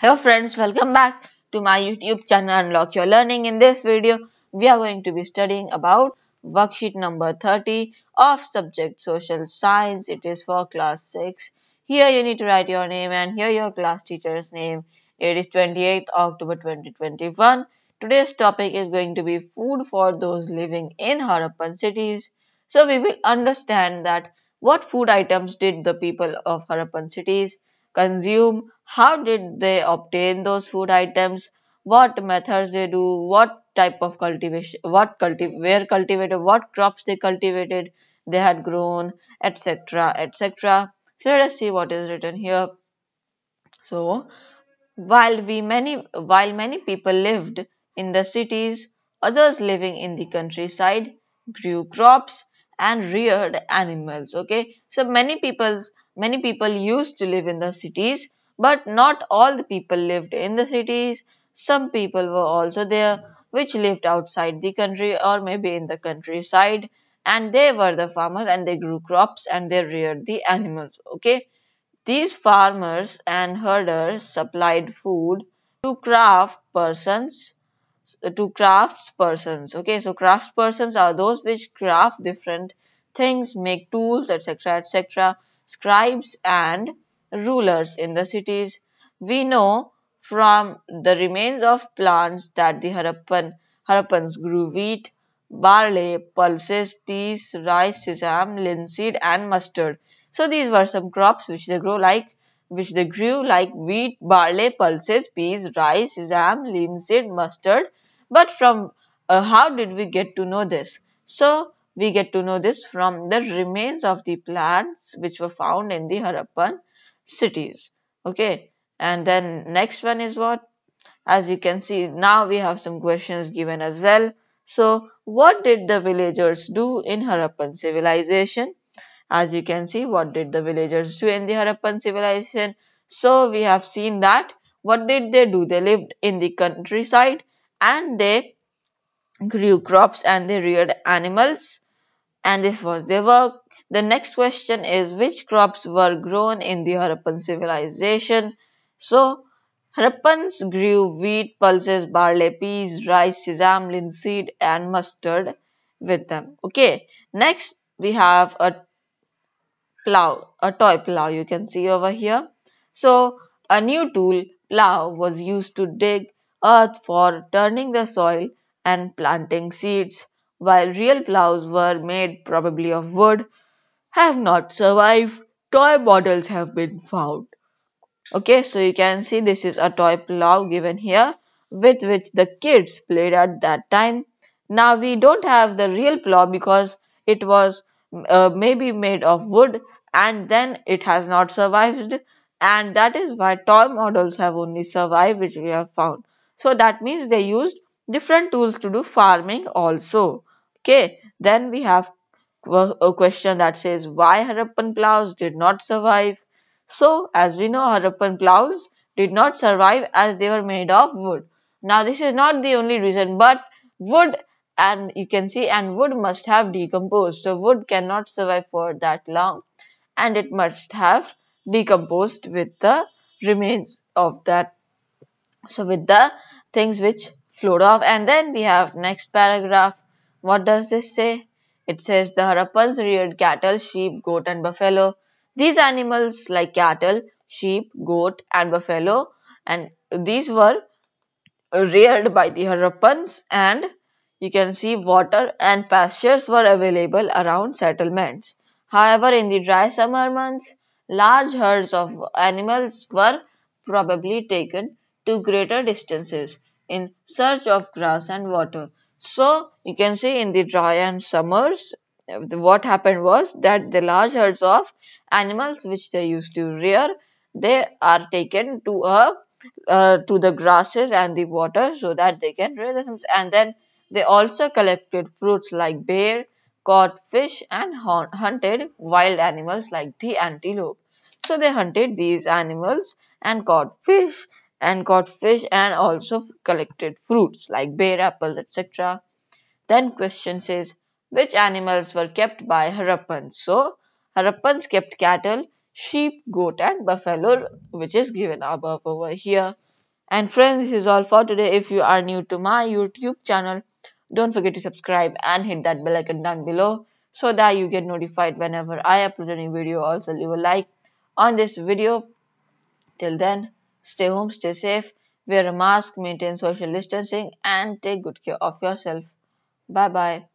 Hello friends, welcome back to my YouTube channel Unlock Your Learning. In this video, we are going to be studying about worksheet number 30 of subject social science. It is for class 6. Here you need to write your name and here your class teacher's name. It is 28th October 2021. Today's topic is going to be food for those living in Harappan cities. So we will understand that what food items did the people of Harappan cities consume, how did they obtain those food items, what methods they do, what type of cultivation, what where cultivated, what crops they cultivated, they had grown, etc. etc. So let us see what is written here. So while we many while many people lived in the cities, others living in the countryside grew crops and reared animals. Okay, so many people's Many people used to live in the cities, but not all the people lived in the cities. Some people were also there which lived outside the country or maybe in the countryside and they were the farmers and they grew crops and they reared the animals. Okay. These farmers and herders supplied food to craft persons to craftspersons. Okay, so craftspersons are those which craft different things, make tools, etc. etc scribes and rulers in the cities. We know from the remains of plants that the Harappan, Harappans grew wheat, barley, pulses, peas, rice, sesame, linseed and mustard. So these were some crops which they grow like which they grew like wheat, barley, pulses, peas, rice, sesame, linseed, mustard. But from uh, how did we get to know this? So we get to know this from the remains of the plants which were found in the Harappan cities. Okay, and then next one is what? As you can see, now we have some questions given as well. So, what did the villagers do in Harappan civilization? As you can see, what did the villagers do in the Harappan civilization? So, we have seen that. What did they do? They lived in the countryside and they grew crops and they reared animals and this was their work. The next question is which crops were grown in the Harappan civilization? So, Harappans grew wheat, pulses, barley, peas, rice, sesame, linseed, and mustard with them. Okay, next we have a plow, a toy plow you can see over here. So, a new tool, plow, was used to dig earth for turning the soil and planting seeds while real plows were made probably of wood, have not survived. Toy models have been found. Okay, so you can see this is a toy plow given here with which the kids played at that time. Now we don't have the real plow because it was uh, maybe made of wood and then it has not survived and that is why toy models have only survived which we have found. So that means they used different tools to do farming also. Okay, then we have a question that says why Harappan plows did not survive. So, as we know, Harappan plows did not survive as they were made of wood. Now, this is not the only reason, but wood and you can see and wood must have decomposed. So, wood cannot survive for that long and it must have decomposed with the remains of that. So, with the things which flowed off and then we have next paragraph what does this say? It says the Harappans reared cattle, sheep, goat, and buffalo. These animals, like cattle, sheep, goat, and buffalo, and these were reared by the Harappans, and you can see water and pastures were available around settlements. However, in the dry summer months, large herds of animals were probably taken to greater distances in search of grass and water. So you can see in the dry and summers, what happened was that the large herds of animals which they used to rear, they are taken to a uh, to the grasses and the water so that they can rear themselves. And then they also collected fruits like bear, caught fish, and hunted wild animals like the antelope. So they hunted these animals and caught fish and caught fish and also collected fruits like bear apples etc. Then question says which animals were kept by Harappans? So Harappans kept cattle, sheep, goat and buffalo which is given above over here. And friends this is all for today. If you are new to my YouTube channel don't forget to subscribe and hit that bell icon down below so that you get notified whenever I upload a new video. Also leave a like on this video. Till then Stay home, stay safe, wear a mask, maintain social distancing, and take good care of yourself. Bye bye.